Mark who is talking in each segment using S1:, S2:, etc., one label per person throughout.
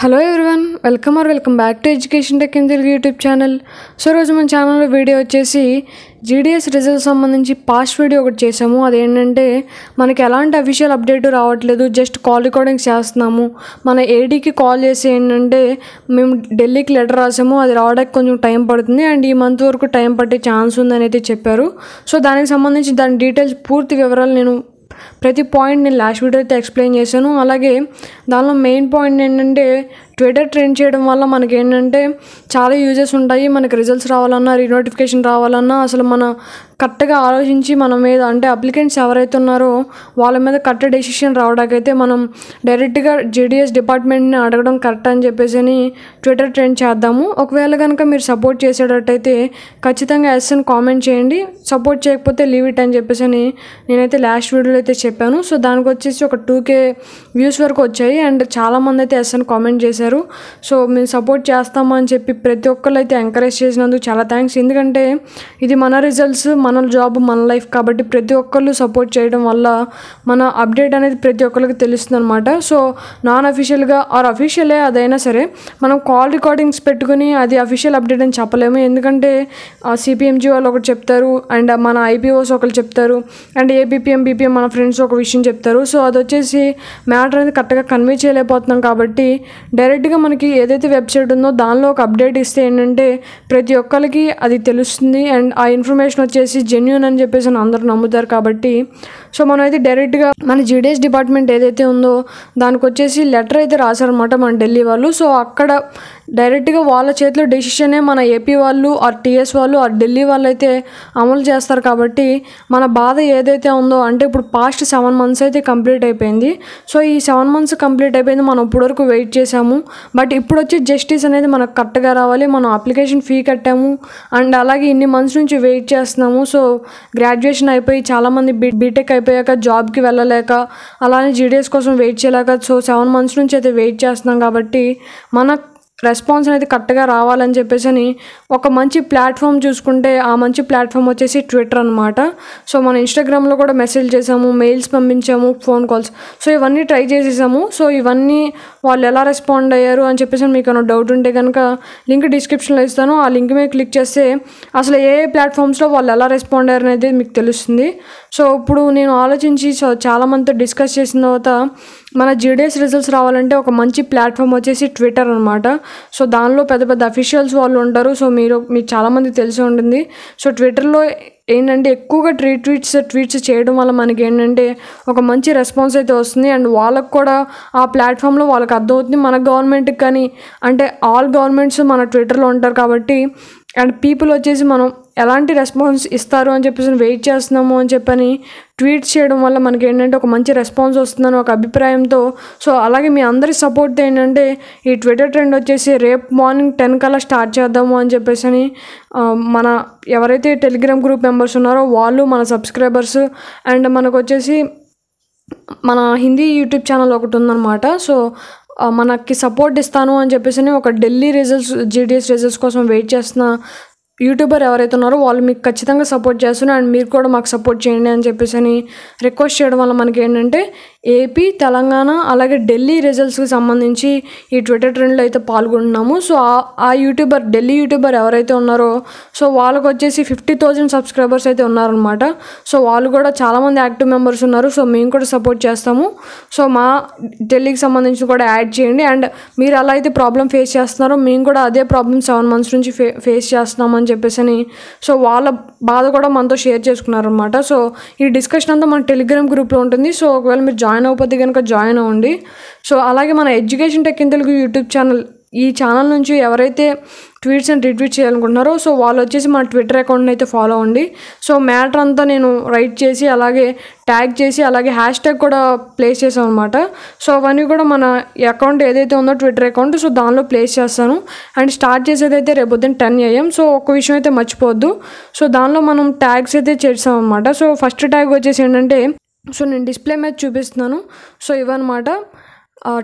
S1: hello everyone welcome or welcome back to education tech in Telugu YouTube channel so రోజు మన ఛానల్లో video వచ్చేసి GDS result సంబంధించి past video ఒకటి చేసాము అదేంటంటే మనకి ఎలాంటి అఫీషియల్ అప్డేట్ రావట్లేదు జస్ట్ కాల్ రికార్డింగ్స్ చేస్తున్నాము మన ఏడీకి కాల్ చేసి ఏంటంటే మేము ఢిల్లీకి లెటర్ రాసాము అది రావడానికి కొంచెం టైం పడుతుంది అండ్ ఈ మంత్ వరకు టైం పట్టే ఛాన్స్ ఉందని అయితే చెప్పారు సో దానికి సంబంధించి దాని డీటెయిల్స్ పూర్తి వివరాలు నేను ప్రతి పాయింట్ నేను లాస్ట్ వీడియో అయితే ఎక్స్ప్లెయిన్ చేశాను అలాగే దానిలో మెయిన్ పాయింట్ ఏంటంటే ట్విట్టర్ ట్రెండ్ చేయడం వల్ల మనకి ఏంటంటే చాలా యూజెస్ ఉంటాయి మనకి రిజల్ట్స్ రావాలన్నా రీనోటిఫికేషన్ రావాలన్నా అసలు మన కరెక్ట్గా ఆలోచించి మన మీద అంటే అప్లికెంట్స్ ఎవరైతే ఉన్నారో వాళ్ళ మీద కరెక్ట్ డెసిషన్ రావడానికైతే మనం డైరెక్ట్గా జేడిఎస్ డిపార్ట్మెంట్ని అడగడం కరెక్ట్ అని చెప్పేసి అని ట్విట్టర్ ట్రెండ్ చేద్దాము ఒకవేళ కనుక మీరు సపోర్ట్ చేసేటట్టయితే ఖచ్చితంగా ఎస్ఎన్ కామెంట్ చేయండి సపోర్ట్ చేయకపోతే లీవ్ ఇట్ అని చెప్పేసి నేనైతే లాస్ట్ వీడియోలో అయితే చెప్పాను సో దానికి వచ్చేసి ఒక టూ కే వ్యూస్ వరకు వచ్చాయి అండ్ చాలామంది అయితే ఎస్ఎన్ కామెంట్ చేశారు చేశారు సో మేము సపోర్ట్ చేస్తామని చెప్పి ప్రతి ఒక్కరు అయితే ఎంకరేజ్ చేసినందుకు చాలా థ్యాంక్స్ ఎందుకంటే ఇది మన రిజల్ట్స్ మన జాబ్ మన లైఫ్ కాబట్టి ప్రతి ఒక్కళ్ళు సపోర్ట్ చేయడం వల్ల మన అప్డేట్ అనేది ప్రతి ఒక్కరికి తెలుస్తుంది అనమాట సో నాన్ అఫీషియల్గా ఆర్ అఫీషియలే అదైనా సరే మనం కాల్ రికార్డింగ్స్ పెట్టుకుని అది అఫీషియల్ అప్డేట్ అని చెప్పలేము ఎందుకంటే సిపిఎంజీ వాళ్ళు ఒకటి చెప్తారు అండ్ మన ఐపీఓస్ ఒకరు చెప్తారు అండ్ ఏబిపిఎం బీపీఎం మన ఫ్రెండ్స్ ఒక విషయం చెప్తారు సో అది వచ్చేసి మ్యాటర్ అనేది కరెక్ట్గా కన్వే చేయలేకపోతున్నాం కాబట్టి డైరెక్ట్ డైరెక్ట్గా మనకి ఏదైతే వెబ్సైట్ ఉందో దానిలో ఒక అప్డేట్ ఇస్తే ఏంటంటే ప్రతి ఒక్కరికి అది తెలుస్తుంది అండ్ ఆ ఇన్ఫర్మేషన్ వచ్చేసి జెన్యున్ అని చెప్పేసి అందరూ నమ్ముతారు కాబట్టి సో మనం అయితే డైరెక్ట్గా మన జీడిఎస్ డిపార్ట్మెంట్ ఏదైతే ఉందో దానికి వచ్చేసి లెటర్ అయితే రాశారనమాట మన ఢిల్లీ వాళ్ళు సో అక్కడ డైరెక్ట్గా వాళ్ళ చేతిలో డెసిషనే మన ఏపీ వాళ్ళు ఆర్ టీఎస్ వాళ్ళు ఆర్ ఢిల్లీ వాళ్ళు అయితే అమలు చేస్తారు కాబట్టి మన బాధ ఏదైతే ఉందో అంటే ఇప్పుడు పాస్ట్ సెవెన్ మంత్స్ అయితే కంప్లీట్ అయిపోయింది సో ఈ సెవెన్ మంత్స్ కంప్లీట్ అయిపోయింది మనం ఇప్పటివరకు వెయిట్ చేసాము బట్ ఇప్పుడు వచ్చి జస్టిస్ అనేది మనకు కరెక్ట్గా రావాలి మనం అప్లికేషన్ ఫీ కట్టాము అండ్ అలాగే ఇన్ని మంత్స్ నుంచి వెయిట్ చేస్తున్నాము సో గ్రాడ్యుయేషన్ అయిపోయి చాలామంది బీ బీటెక్ అయిపోయి అయిపోయాక జాబ్కి వెళ్ళలేక అలానే జీడిఎస్ కోసం వెయిట్ చేయలేక సో సెవెన్ మంత్స్ నుంచి అయితే వెయిట్ చేస్తున్నాం కాబట్టి మన రెస్పాన్స్ అనేది కరెక్ట్గా రావాలని చెప్పేసి అని ఒక మంచి ప్లాట్ఫామ్ చూసుకుంటే ఆ మంచి ప్లాట్ఫామ్ వచ్చేసి ట్విట్టర్ అనమాట సో మన ఇన్స్టాగ్రామ్లో కూడా మెసేజ్ చేసాము మెయిల్స్ పంపించాము ఫోన్ కాల్స్ సో ఇవన్నీ ట్రై చేసేసాము సో ఇవన్నీ వాళ్ళు ఎలా రెస్పాండ్ అయ్యారు అని చెప్పేసి మీకు ఏమైనా డౌట్ ఉంటే కనుక లింక్ డిస్క్రిప్షన్లో ఇస్తాను ఆ లింక్ మీద క్లిక్ చేస్తే అసలు ఏ ఏ ప్లాట్ఫామ్స్లో వాళ్ళు ఎలా రెస్పాండ్ అయ్యారు అనేది మీకు తెలుస్తుంది సో ఇప్పుడు నేను ఆలోచించి చాలామందితో డిస్కస్ చేసిన తర్వాత మన జీడిఎస్ రిజల్ట్స్ రావాలంటే ఒక మంచి ప్లాట్ఫామ్ వచ్చేసి ట్విట్టర్ అనమాట సో దానిలో పెద్ద పెద్ద అఫీషియల్స్ వాళ్ళు ఉంటారు సో మీరు మీకు చాలామంది తెలిసి ఉంటుంది సో ట్విట్టర్లో ఏంటంటే ఎక్కువగా ట్వీట్స్ ట్వీట్స్ చేయడం వల్ల మనకి ఏంటంటే ఒక మంచి రెస్పాన్స్ అయితే వస్తుంది అండ్ వాళ్ళకు కూడా ఆ ప్లాట్ఫామ్లో వాళ్ళకి అర్థమవుతుంది మన గవర్నమెంట్కి కానీ అంటే ఆల్ గవర్నమెంట్స్ మన ట్విట్టర్లో ఉంటారు కాబట్టి అండ్ పీపుల్ వచ్చేసి మనం ఎలాంటి రెస్పాన్స్ ఇస్తారు అని చెప్పేసి వెయిట్ చేస్తున్నాము అని చెప్పని ట్వీట్ చేయడం వల్ల మనకి ఏంటంటే ఒక మంచి రెస్పాన్స్ వస్తుందని ఒక అభిప్రాయంతో సో అలాగే మీ అందరి సపోర్ట్ ఏంటంటే ఈ ట్విట్టర్ ట్రెండ్ వచ్చేసి రేపు మార్నింగ్ టెన్ కల్లా స్టార్ట్ చేద్దాము అని చెప్పేసి అని మన ఎవరైతే టెలిగ్రామ్ గ్రూప్ మెంబర్స్ ఉన్నారో వాళ్ళు మన సబ్స్క్రైబర్స్ అండ్ మనకు వచ్చేసి మన హిందీ యూట్యూబ్ ఛానల్ ఒకటి ఉందన్నమాట సో మనకి సపోర్ట్ ఇస్తాను అని చెప్పేసి ఒక ఢిల్లీ రిజల్ట్స్ జీడిఎస్ రిజల్ట్స్ కోసం వెయిట్ చేస్తున్న యూట్యూబర్ ఎవరైతే ఉన్నారో వాళ్ళు మీకు ఖచ్చితంగా సపోర్ట్ చేస్తున్నారు అండ్ మీరు కూడా మాకు సపోర్ట్ చేయండి అని చెప్పేసి అని రిక్వెస్ట్ చేయడం వల్ల మనకి ఏంటంటే ఏపీ తెలంగాణ అలాగే ఢిల్లీ రిజల్ట్స్కి సంబంధించి ఈ ట్విట్టర్ ట్రెండ్లో అయితే పాల్గొంటున్నాము సో ఆ యూట్యూబర్ ఢిల్లీ యూట్యూబర్ ఎవరైతే ఉన్నారో సో వాళ్ళకు వచ్చేసి ఫిఫ్టీ థౌజండ్ సబ్స్క్రైబర్స్ అయితే ఉన్నారనమాట సో వాళ్ళు కూడా చాలామంది యాక్టివ్ మెంబర్స్ ఉన్నారు సో మేము కూడా సపోర్ట్ చేస్తాము సో మా ఢిల్లీకి సంబంధించి కూడా యాడ్ చేయండి అండ్ మీరు ఎలా అయితే ప్రాబ్లం ఫేస్ చేస్తున్నారో మేము కూడా అదే ప్రాబ్లమ్ సెవెన్ మంత్స్ నుంచి ఫే ఫేస్ చేస్తున్నామని అని చెప్పేసి అని సో వాళ్ళ బాధ కూడా మనతో షేర్ చేసుకున్నారనమాట సో ఈ డిస్కషన్ అంతా మన టెలిగ్రామ్ గ్రూప్లో ఉంటుంది సో ఒకవేళ మీరు జాయిన్ అవుపోతే కనుక జాయిన్ అవ్వండి సో అలాగే మన education tech in Telugu YouTube channel ఈ ఛానల్ నుంచి ఎవరైతే ట్వీట్స్ అని రిట్వీట్ చేయాలనుకుంటున్నారో సో వాళ్ళు వచ్చేసి మా ట్విట్టర్ అకౌంట్ని అయితే ఫాలో అవ్వండి సో మ్యాటర్ అంతా నేను రైట్ చేసి అలాగే ట్యాగ్ చేసి అలాగే హ్యాష్ ట్యాగ్ కూడా ప్లేస్ చేసాను అనమాట సో అవన్నీ కూడా మన అకౌంట్ ఏదైతే ఉందో ట్విట్టర్ అకౌంట్ సో దానిలో ప్లేస్ చేస్తాను అండ్ స్టార్ట్ చేసేదైతే పొద్దున్న టెన్ ఏఎం సో ఒక విషయం అయితే మర్చిపోవద్దు సో దానిలో మనం ట్యాగ్స్ అయితే చేసాం అనమాట సో ఫస్ట్ ట్యాగ్ వచ్చేసి ఏంటంటే సో నేను డిస్ప్లే మీద చూపిస్తున్నాను సో ఇవన్నమాట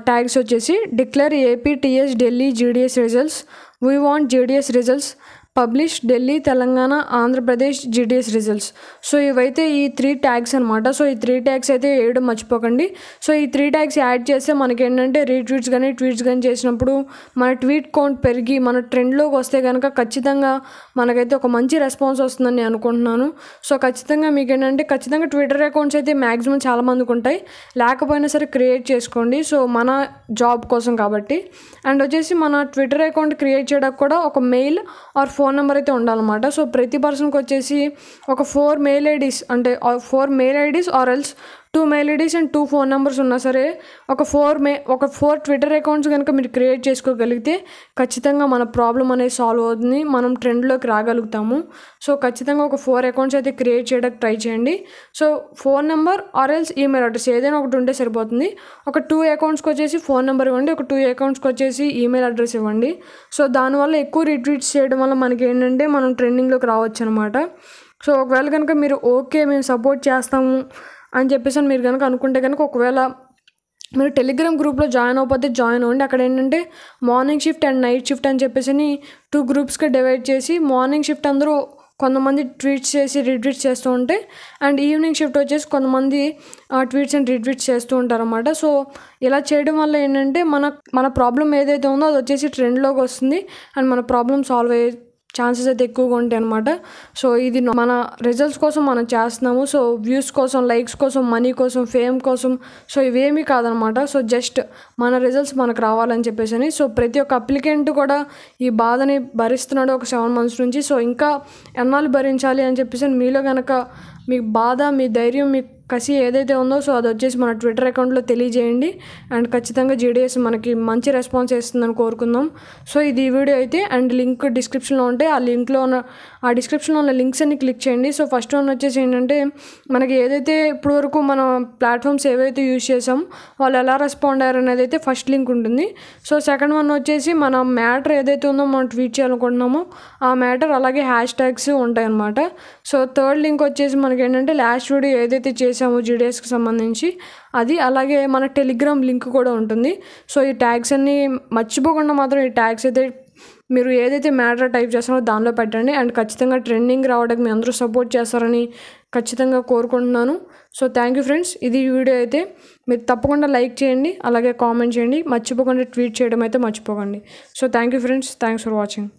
S1: ట్యాగ్స్ వచ్చేసి declare AP TS Delhi GDS results we want GDS results publish Delhi Telangana Andhra Pradesh GDS results so ఇవైతే ఈ త్రీ ట్యాగ్స్ అనమాట సో ఈ త్రీ ట్యాగ్స్ అయితే వేయడం మర్చిపోకండి సో ఈ త్రీ ట్యాగ్స్ యాడ్ చేస్తే మనకి ఏంటంటే రీట్వీట్స్ కానీ ట్వీట్స్ కానీ చేసినప్పుడు మన ట్వీట్ కౌంట్ పెరిగి మన ట్రెండ్లోకి వస్తే కనుక ఖచ్చితంగా మనకైతే ఒక మంచి రెస్పాన్స్ వస్తుందని నేను అనుకుంటున్నాను సో ఖచ్చితంగా మీకు ఏంటంటే ఖచ్చితంగా ట్విట్టర్ అకౌంట్స్ అయితే మ్యాక్సిమం చాలామందికి ఉంటాయి లేకపోయినా సరే క్రియేట్ చేసుకోండి సో మన జాబ్ కోసం కాబట్టి అండ్ వచ్చేసి మన ట్విట్టర్ అకౌంట్ క్రియేట్ చేయడానికి కూడా ఒక మెయిల్ ఆర్ ఫోన్ నెంబర్ అయితే ఉండాలన్నమాట సో ప్రతి పర్సన్కి వచ్చేసి ఒక ఫోర్ మెయిల్ ఐడీస్ అంటే four mail IDs or else two mail IDs and two phone numbers ఉన్నా సరే ఒక ఫోర్ మే ఒక ఫోర్ ట్విట్టర్ అకౌంట్స్ కనుక మీరు క్రియేట్ చేసుకోగలిగితే ఖచ్చితంగా మన ప్రాబ్లం అనేది సాల్వ్ అవుతుంది మనం ట్రెండ్లోకి రాగలుగుతాము సో ఖచ్చితంగా ఒక ఫోర్ అకౌంట్స్ అయితే క్రియేట్ చేయడానికి ట్రై చేయండి so phone number or else email address ఏదైనా ఒకటి ఉంటే సరిపోతుంది ఒక టూ అకౌంట్స్కి వచ్చేసి ఫోన్ నెంబర్ ఇవ్వండి ఒక టూ అకౌంట్స్కి వచ్చేసి ఈమెయిల్ అడ్రస్ ఇవ్వండి సో దానివల్ల ఎక్కువ రిట్వీట్స్ చేయడం వల్ల మనకి ఏంటంటే మనం ట్రెండింగ్లోకి రావచ్చు అనమాట సో ఒకవేళ కనుక మీరు ఓకే మేము సపోర్ట్ చేస్తాము అని చెప్పేసి మీరు కనుక అనుకుంటే కనుక ఒకవేళ మీరు టెలిగ్రామ్ గ్రూప్లో జాయిన్ అవ్వకపోతే జాయిన్ అవ్వండి అక్కడ ఏంటంటే morning shift and night shift అని చెప్పేసి టూ గ్రూప్స్కి డివైడ్ చేసి మార్నింగ్ షిఫ్ట్ అందరూ కొంతమంది ట్వీట్స్ చేసి రిట్వీట్ చేస్తూ ఉంటే అండ్ ఈవినింగ్ షిఫ్ట్ వచ్చేసి కొంతమంది ఆ ట్వీట్స్ అండ్ రిట్వీట్స్ చేస్తూ ఉంటారు అనమాట సో ఇలా చేయడం వల్ల ఏంటంటే మన మన ప్రాబ్లం ఏదైతే ఉందో అది వచ్చేసి ట్రెండ్లోకి వస్తుంది అండ్ మన ప్రాబ్లం సాల్వ్ అయ్యే ఛాన్సెస్ అయితే ఎక్కువగా ఉంటాయి అనమాట సో ఇది మన రిజల్ట్స్ కోసం మనం చేస్తున్నాము సో వ్యూస్ కోసం లైక్స్ కోసం మనీ కోసం ఫేమ్ కోసం సో ఇవేమీ కాదనమాట సో జస్ట్ మన రిజల్ట్స్ మనకు రావాలని చెప్పేసి అని సో ప్రతి ఒక్క అప్లికెంట్ కూడా ఈ బాధని భరిస్తున్నాడు ఒక సెవెన్ మంత్స్ నుంచి సో ఇంకా ఎన్నాళ్ళు భరించాలి అని చెప్పేసి మీలో కనుక మీ బాధ మీ ధైర్యం మీ కసి ఏదైతే ఉందో సో అది వచ్చేసి మన ట్విట్టర్ అకౌంట్లో తెలియజేయండి అండ్ ఖచ్చితంగా జీడిఎస్ మనకి మంచి రెస్పాన్స్ వేస్తుందని కోరుకుందాం సో ఇది వీడియో అయితే అండ్ లింక్ డిస్క్రిప్షన్లో ఉంటే ఆ లింక్లో ఉన్న ఆ డిస్క్రిప్షన్లో ఉన్న లింక్స్ అన్ని క్లిక్ చేయండి సో ఫస్ట్ వన్ వచ్చేసి ఏంటంటే మనకి ఏదైతే ఇప్పటివరకు మన ప్లాట్ఫామ్స్ ఏవైతే యూజ్ చేసామో వాళ్ళు ఎలా రెస్పాండ్ అయ్యారు అనేది అయితే ఫస్ట్ లింక్ ఉంటుంది సో సెకండ్ వన్ వచ్చేసి మన మ్యాటర్ ఏదైతే ఉందో మనం ట్వీట్ చేయాలనుకుంటున్నామో ఆ మ్యాటర్ అలాగే హ్యాష్ ట్యాగ్స్ ఉంటాయన్నమాట సో థర్డ్ లింక్ వచ్చేసి మనకి ఏంటంటే లాస్ట్ వీడియో ఏదైతే చేసి చేసాము జీడిఎస్కి సంబంధించి అది అలాగే మన టెలిగ్రామ్ లింక్ కూడా ఉంటుంది సో ఈ ట్యాగ్స్ అన్నీ మర్చిపోకుండా మాత్రం ఈ ట్యాగ్స్ అయితే మీరు ఏదైతే మ్యాటర్ టైప్ చేస్తారో దానిలో పెట్టండి అండ్ ఖచ్చితంగా ట్రెండింగ్ రావడానికి మీ అందరూ సపోర్ట్ చేస్తారని ఖచ్చితంగా కోరుకుంటున్నాను సో థ్యాంక్ యూ ఫ్రెండ్స్ ఇది వీడియో అయితే మీరు తప్పకుండా లైక్ చేయండి అలాగే కామెంట్ చేయండి మర్చిపోకుండా ట్వీట్ చేయడం అయితే మర్చిపోకండి so thank you friends thanks for watching